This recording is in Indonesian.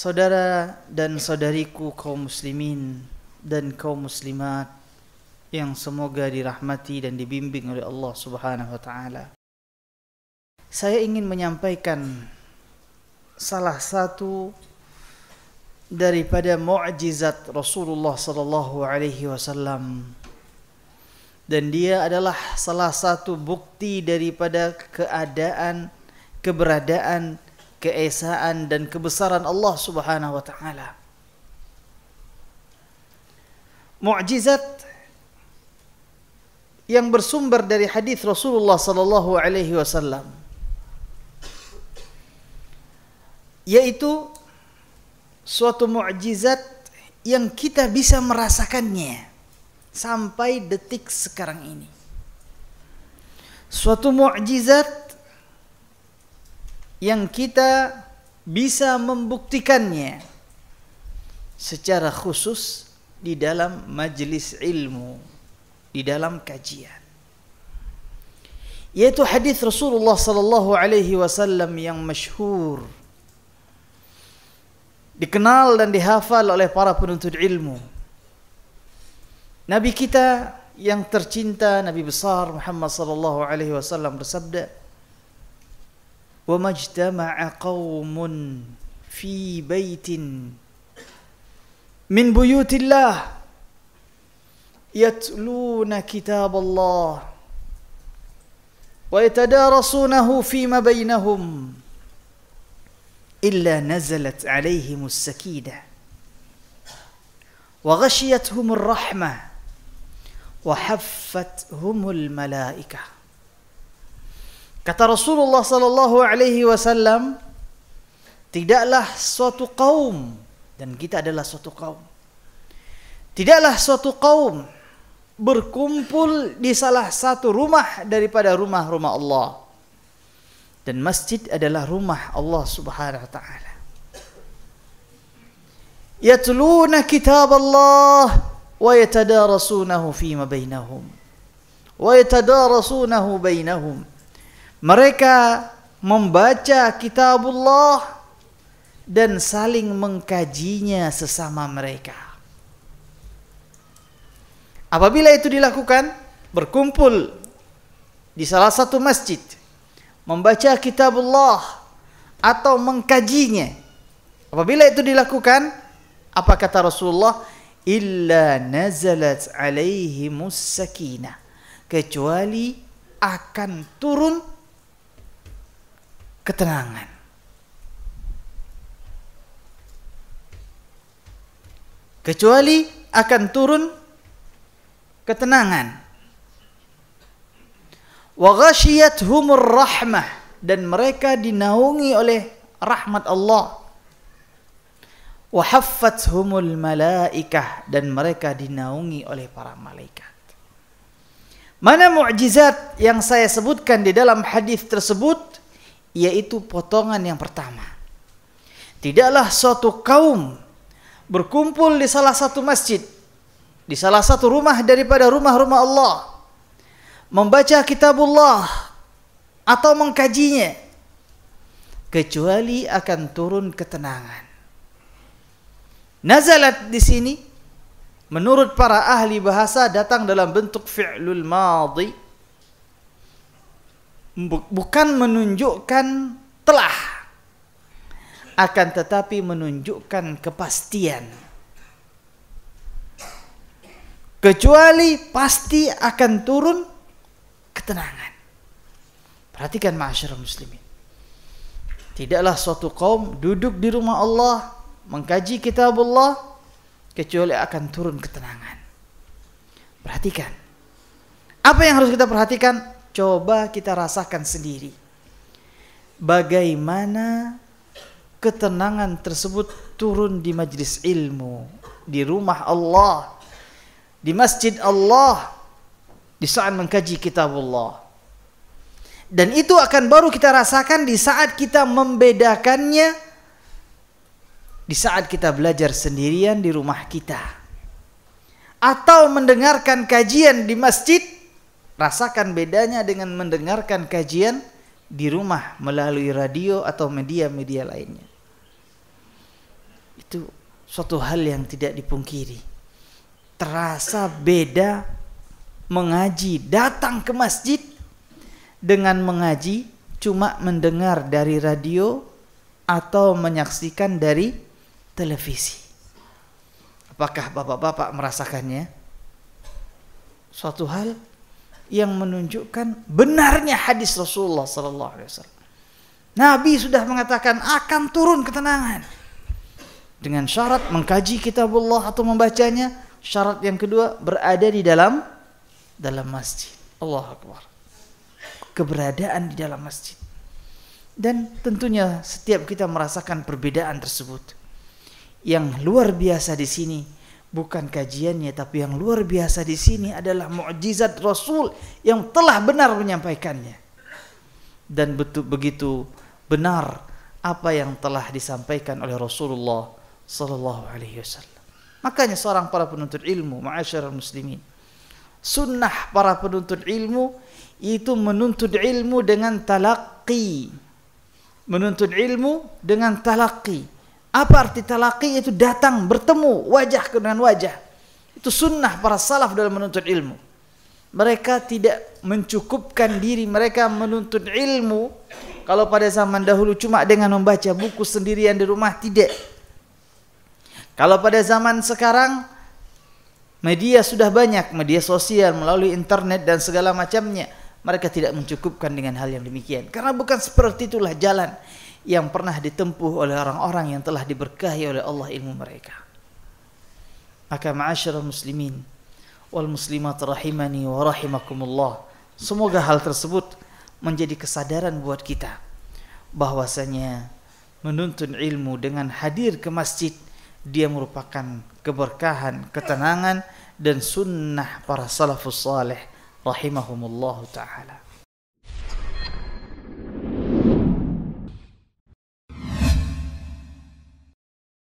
saudara dan saudariku kaum muslimin dan kaum muslimat yang semoga dirahmati dan dibimbing oleh Allah Subhanahu wa taala. Saya ingin menyampaikan salah satu daripada mukjizat Rasulullah sallallahu alaihi wasallam dan dia adalah salah satu bukti daripada keadaan keberadaan keesaan dan kebesaran Allah Subhanahu wa taala. Mukjizat yang bersumber dari hadis Rasulullah sallallahu alaihi wasallam yaitu suatu mukjizat yang kita bisa merasakannya sampai detik sekarang ini. Suatu mukjizat yang kita bisa membuktikannya secara khusus di dalam majelis ilmu, di dalam kajian. Yaitu hadis Rasulullah sallallahu alaihi wasallam yang masyhur dikenal dan dihafal oleh para penuntut ilmu. Nabi kita yang tercinta Nabi besar Muhammad sallallahu alaihi wasallam bersabda, وما اجتمع قوم في بيت من بيوت الله يتلون كتاب الله ويتدارسونه فيما بينهم الا نزلت عليهم السكينه وغشيتهم الرحمه وحفتهم الملائكه Kata Rasulullah sallallahu alaihi wasallam tidaklah suatu kaum dan kita adalah suatu kaum. Tidaklah suatu kaum berkumpul di salah satu rumah daripada rumah-rumah Allah. Dan masjid adalah rumah Allah Subhanahu wa taala. Yatluna kitab Allah wa yatadarasunahu fi ma bainahum. Wa yatadarasunahu bainahum. Mereka membaca kitabullah dan saling mengkajinya sesama mereka. Apabila itu dilakukan, berkumpul di salah satu masjid, membaca kitabullah atau mengkajinya. Apabila itu dilakukan, apa kata Rasulullah? Illa nazalat alaihimus sakinah. Kecuali akan turun ketenangan. Kecuali akan turun ketenangan. Wa humur rahmah dan mereka dinaungi oleh rahmat Allah. Wa humul malaikah dan mereka dinaungi oleh para malaikat. Mana mukjizat yang saya sebutkan di dalam hadis tersebut yaitu potongan yang pertama. Tidaklah suatu kaum berkumpul di salah satu masjid, di salah satu rumah daripada rumah-rumah Allah, membaca kitabullah atau mengkajinya, kecuali akan turun ketenangan. Nazalat di sini menurut para ahli bahasa datang dalam bentuk fi'lul madhi bukan menunjukkan telah akan tetapi menunjukkan kepastian kecuali pasti akan turun ketenangan perhatikan masyarakat muslimin tidaklah suatu kaum duduk di rumah Allah mengkaji kitab Allah, kecuali akan turun ketenangan perhatikan apa yang harus kita perhatikan Coba kita rasakan sendiri. Bagaimana ketenangan tersebut turun di majlis ilmu, di rumah Allah, di masjid Allah, di saat mengkaji kitab Allah. Dan itu akan baru kita rasakan di saat kita membedakannya, di saat kita belajar sendirian di rumah kita. Atau mendengarkan kajian di masjid, Rasakan bedanya dengan mendengarkan kajian di rumah melalui radio atau media-media lainnya. Itu suatu hal yang tidak dipungkiri. Terasa beda mengaji, datang ke masjid dengan mengaji cuma mendengar dari radio atau menyaksikan dari televisi. Apakah bapak-bapak merasakannya? Suatu hal yang menunjukkan benarnya hadis Rasulullah sallallahu alaihi wasallam. Nabi sudah mengatakan akan turun ketenangan. Dengan syarat mengkaji kitabullah atau membacanya, syarat yang kedua berada di dalam dalam masjid. Allah Akbar. Keberadaan di dalam masjid. Dan tentunya setiap kita merasakan perbedaan tersebut. Yang luar biasa di sini bukan kajiannya tapi yang luar biasa di sini adalah mukjizat Rasul yang telah benar menyampaikannya dan betul begitu benar apa yang telah disampaikan oleh Rasulullah sallallahu alaihi wasallam makanya seorang para penuntut ilmu ma'asyiral muslimin sunnah para penuntut ilmu itu menuntut ilmu dengan talaqqi menuntut ilmu dengan talaqqi apa arti talaki? Itu datang, bertemu wajah dengan wajah. Itu sunnah para salaf dalam menuntut ilmu. Mereka tidak mencukupkan diri mereka menuntut ilmu. Kalau pada zaman dahulu cuma dengan membaca buku sendirian di rumah, tidak. Kalau pada zaman sekarang media sudah banyak, media sosial melalui internet dan segala macamnya mereka tidak mencukupkan dengan hal yang demikian karena bukan seperti itulah jalan yang pernah ditempuh oleh orang-orang yang telah diberkahi oleh Allah ilmu mereka. Maka ma'asyiral muslimin wal muslimat rahimani wa rahimakumullah. Semoga hal tersebut menjadi kesadaran buat kita bahwasanya menuntun ilmu dengan hadir ke masjid dia merupakan keberkahan, ketenangan dan sunnah para salafus saleh rahimahumullah taala.